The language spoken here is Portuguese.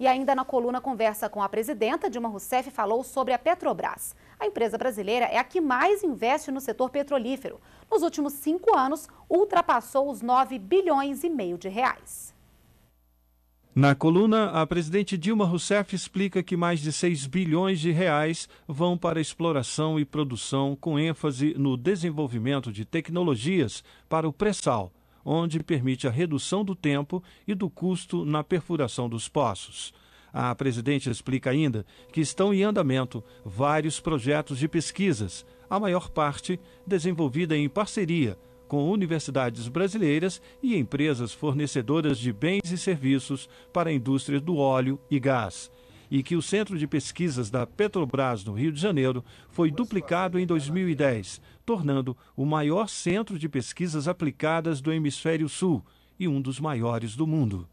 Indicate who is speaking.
Speaker 1: E ainda na coluna conversa com a presidenta, Dilma Rousseff falou sobre a Petrobras. A empresa brasileira é a que mais investe no setor petrolífero. Nos últimos cinco anos, ultrapassou os 9 bilhões e meio de reais.
Speaker 2: Na coluna, a presidente Dilma Rousseff explica que mais de 6 bilhões de reais vão para exploração e produção, com ênfase no desenvolvimento de tecnologias para o pré-sal onde permite a redução do tempo e do custo na perfuração dos poços. A presidente explica ainda que estão em andamento vários projetos de pesquisas, a maior parte desenvolvida em parceria com universidades brasileiras e empresas fornecedoras de bens e serviços para a indústria do óleo e gás e que o Centro de Pesquisas da Petrobras no Rio de Janeiro foi duplicado em 2010, tornando o maior centro de pesquisas aplicadas do Hemisfério Sul e um dos maiores do mundo.